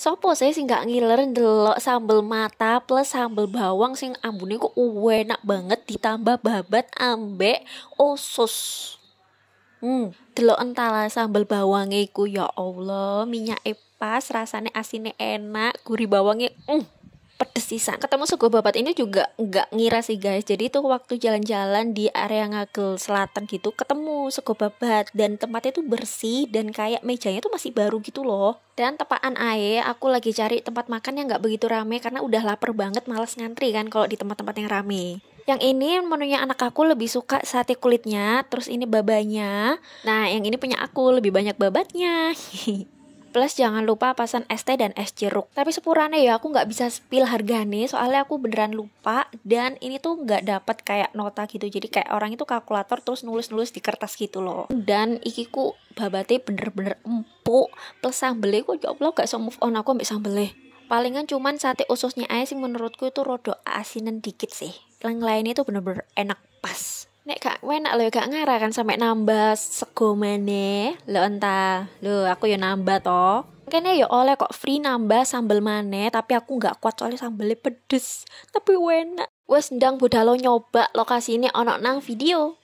Sopo sih sing gak ngiler delok sambel mata plus sambel bawang sing ambune kok enak banget ditambah babat ambek usus, Hmm, delok entala sambel bawangnya ku ya Allah, minyak pas, rasane asinnya enak, gurih bawangnya Mm sisa. Ketemu suku babat ini juga nggak ngira sih guys. Jadi itu waktu jalan-jalan di area Ngagel Selatan gitu ketemu suku babat dan tempatnya tuh bersih dan kayak mejanya tuh masih baru gitu loh. Dan tepaan ae aku lagi cari tempat makan yang nggak begitu rame karena udah lapar banget males ngantri kan kalau di tempat-tempat yang rame. Yang ini menunya anak aku lebih suka sate kulitnya, terus ini babanya. Nah, yang ini punya aku lebih banyak babatnya. Plus jangan lupa pesan es teh dan es jeruk. Tapi sepurane ya aku nggak bisa spill harganya soalnya aku beneran lupa dan ini tuh nggak dapat kayak nota gitu. Jadi kayak orang itu kalkulator terus nulis-nulis di kertas gitu loh. Dan ikiku babate bener-bener empuk. Plus sambelnya kok ya Allah gak so move on aku ambil sambelnya. Palingan cuman sate ususnya aja sih menurutku itu rodo asinan dikit sih. Yang lainnya tuh bener-bener enak pas nek gak enak lo gak ngarah kan sampai nambah sego lo entah lo aku yo nambah toh kene yo oleh kok free nambah sambel maneh tapi aku gak kuat soalnya sambelnya pedes tapi enak wes ndang budalo nyoba lokasi ini onok nang video